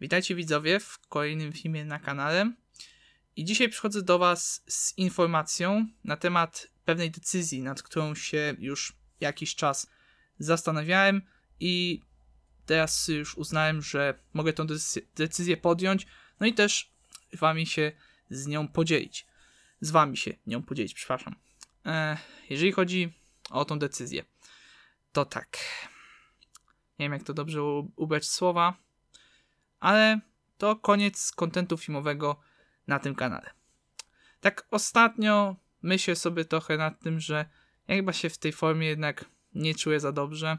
Witajcie widzowie w kolejnym filmie na kanale. I dzisiaj przychodzę do Was z informacją na temat pewnej decyzji, nad którą się już jakiś czas zastanawiałem i teraz już uznałem, że mogę tę decyzję podjąć, no i też Wami się z nią podzielić. Z Wami się nią podzielić, przepraszam. E, jeżeli chodzi o tą decyzję, to tak. Nie wiem, jak to dobrze ubrać słowa ale to koniec kontentu filmowego na tym kanale. Tak ostatnio myślę sobie trochę nad tym, że ja chyba się w tej formie jednak nie czuję za dobrze,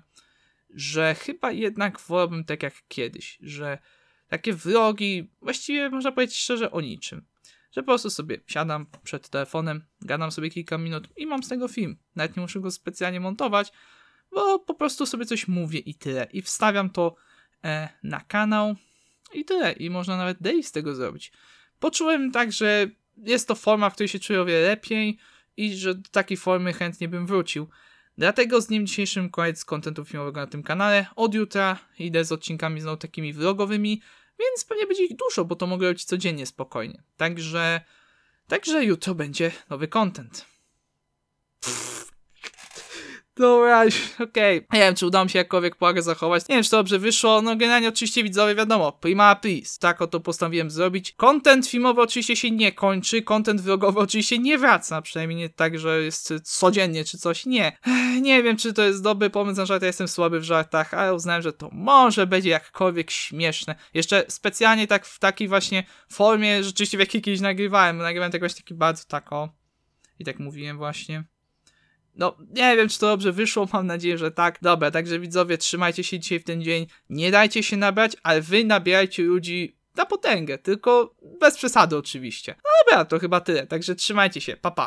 że chyba jednak wolałbym tak jak kiedyś, że takie vlogi, właściwie można powiedzieć szczerze o niczym. Że po prostu sobie siadam przed telefonem, gadam sobie kilka minut i mam z tego film. Nawet nie muszę go specjalnie montować, bo po prostu sobie coś mówię i tyle. I wstawiam to e, na kanał i tyle. I można nawet daily z tego zrobić. Poczułem tak, że jest to forma, w której się czuję o wiele lepiej i że do takiej formy chętnie bym wrócił. Dlatego z dniem dzisiejszym koniec kontentu filmowego na tym kanale. Od jutra idę z odcinkami znowu takimi vlogowymi, więc pewnie będzie ich dużo, bo to mogę robić codziennie spokojnie. Także, także jutro będzie nowy kontent dobra, okej. Okay. Nie wiem, czy udało mi się jakkolwiek powagę zachować. Nie wiem, czy to dobrze wyszło. No generalnie oczywiście widzowie, wiadomo, prima aprilis. Tak oto postanowiłem zrobić. Content filmowy oczywiście się nie kończy, content vlogowy oczywiście nie wraca, przynajmniej nie tak, że jest codziennie czy coś. Nie. Nie wiem, czy to jest dobry pomysł na żart, ja jestem słaby w żartach, ale uznałem, że to może będzie jakkolwiek śmieszne. Jeszcze specjalnie tak w takiej właśnie formie rzeczywiście w jakiej kiedyś nagrywałem. Nagrywałem tak właśnie taki bardzo tako. I tak mówiłem właśnie. No, nie wiem, czy to dobrze wyszło, mam nadzieję, że tak. Dobra, także widzowie, trzymajcie się dzisiaj w ten dzień, nie dajcie się nabrać, ale wy nabierajcie ludzi na potęgę, tylko bez przesady oczywiście. No dobra, to chyba tyle, także trzymajcie się, papa. Pa.